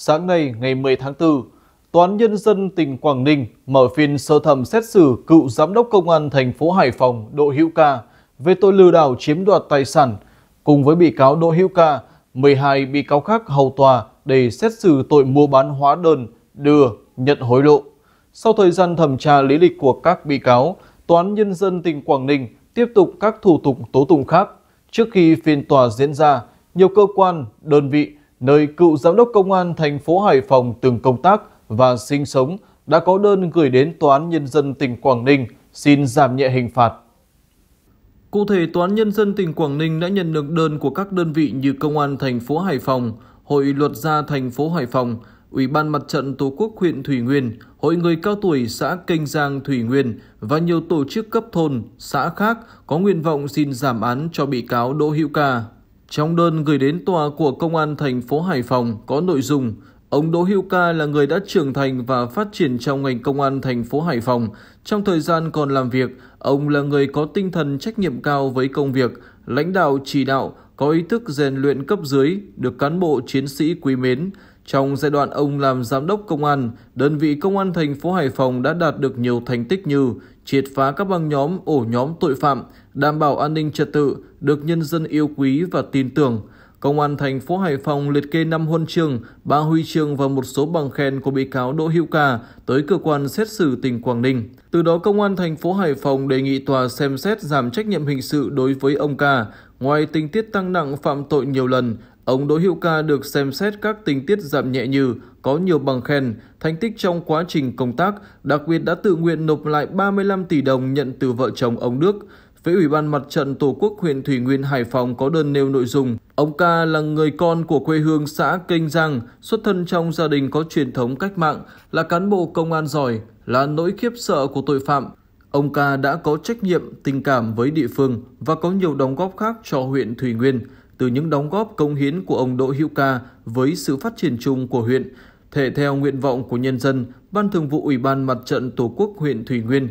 Sáng nay ngày 10 tháng 4, Tòa án Nhân dân tỉnh Quảng Ninh mở phiên sơ thẩm xét xử cựu Giám đốc Công an thành phố Hải Phòng Đỗ Hữu Ca về tội lừa đảo chiếm đoạt tài sản cùng với bị cáo Đỗ Hữu Ca, 12 bị cáo khác hầu tòa để xét xử tội mua bán hóa đơn, đưa, nhận hối lộ. Sau thời gian thẩm tra lý lịch của các bị cáo, Tòa án Nhân dân tỉnh Quảng Ninh tiếp tục các thủ tục tố tụng khác. Trước khi phiên tòa diễn ra, nhiều cơ quan, đơn vị nơi cựu giám đốc công an thành phố Hải Phòng từng công tác và sinh sống, đã có đơn gửi đến Tòa án Nhân dân tỉnh Quảng Ninh xin giảm nhẹ hình phạt. Cụ thể, Tòa án Nhân dân tỉnh Quảng Ninh đã nhận được đơn của các đơn vị như Công an thành phố Hải Phòng, Hội Luật gia thành phố Hải Phòng, Ủy ban Mặt trận Tổ quốc huyện Thủy Nguyên, Hội người cao tuổi xã Kênh Giang Thủy Nguyên và nhiều tổ chức cấp thôn, xã khác có nguyện vọng xin giảm án cho bị cáo Đỗ Hữu Ca. Trong đơn gửi đến tòa của Công an thành phố Hải Phòng có nội dung Ông Đỗ Hữu Ca là người đã trưởng thành và phát triển trong ngành công an thành phố Hải Phòng. Trong thời gian còn làm việc, ông là người có tinh thần trách nhiệm cao với công việc, lãnh đạo chỉ đạo, có ý thức rèn luyện cấp dưới, được cán bộ chiến sĩ quý mến. Trong giai đoạn ông làm giám đốc công an, đơn vị công an thành phố Hải Phòng đã đạt được nhiều thành tích như triệt phá các băng nhóm, ổ nhóm tội phạm, đảm bảo an ninh trật tự, được nhân dân yêu quý và tin tưởng – Công an thành phố Hải Phòng liệt kê 5 huân chương, 3 huy chương và một số bằng khen của bị cáo Đỗ Hữu Ca tới cơ quan xét xử tỉnh Quảng Ninh. Từ đó, Công an thành phố Hải Phòng đề nghị tòa xem xét giảm trách nhiệm hình sự đối với ông Ca. Ngoài tình tiết tăng nặng phạm tội nhiều lần, ông Đỗ Hữu Ca được xem xét các tình tiết giảm nhẹ như có nhiều bằng khen, thành tích trong quá trình công tác, đặc biệt đã tự nguyện nộp lại 35 tỷ đồng nhận từ vợ chồng ông Đức với Ủy ban Mặt trận Tổ quốc huyện Thủy Nguyên Hải Phòng có đơn nêu nội dung. Ông Ca là người con của quê hương xã kinh Giang, xuất thân trong gia đình có truyền thống cách mạng, là cán bộ công an giỏi, là nỗi khiếp sợ của tội phạm. Ông Ca đã có trách nhiệm, tình cảm với địa phương và có nhiều đóng góp khác cho huyện Thủy Nguyên. Từ những đóng góp công hiến của ông Đỗ Hữu Ca với sự phát triển chung của huyện, thể theo nguyện vọng của nhân dân, Ban Thường vụ Ủy ban Mặt trận Tổ quốc huyện Thủy Nguyên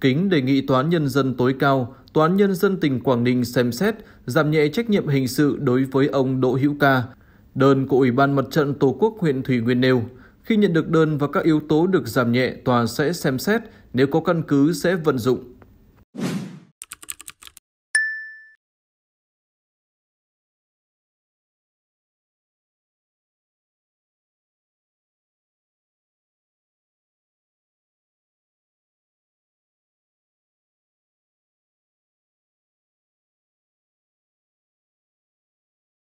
kính đề nghị Toán Nhân dân tối cao Tòa án Nhân dân tỉnh Quảng Ninh xem xét giảm nhẹ trách nhiệm hình sự đối với ông Đỗ Hữu Ca. Đơn của Ủy ban Mặt trận Tổ quốc huyện Thủy Nguyên nêu, khi nhận được đơn và các yếu tố được giảm nhẹ, tòa sẽ xem xét nếu có căn cứ sẽ vận dụng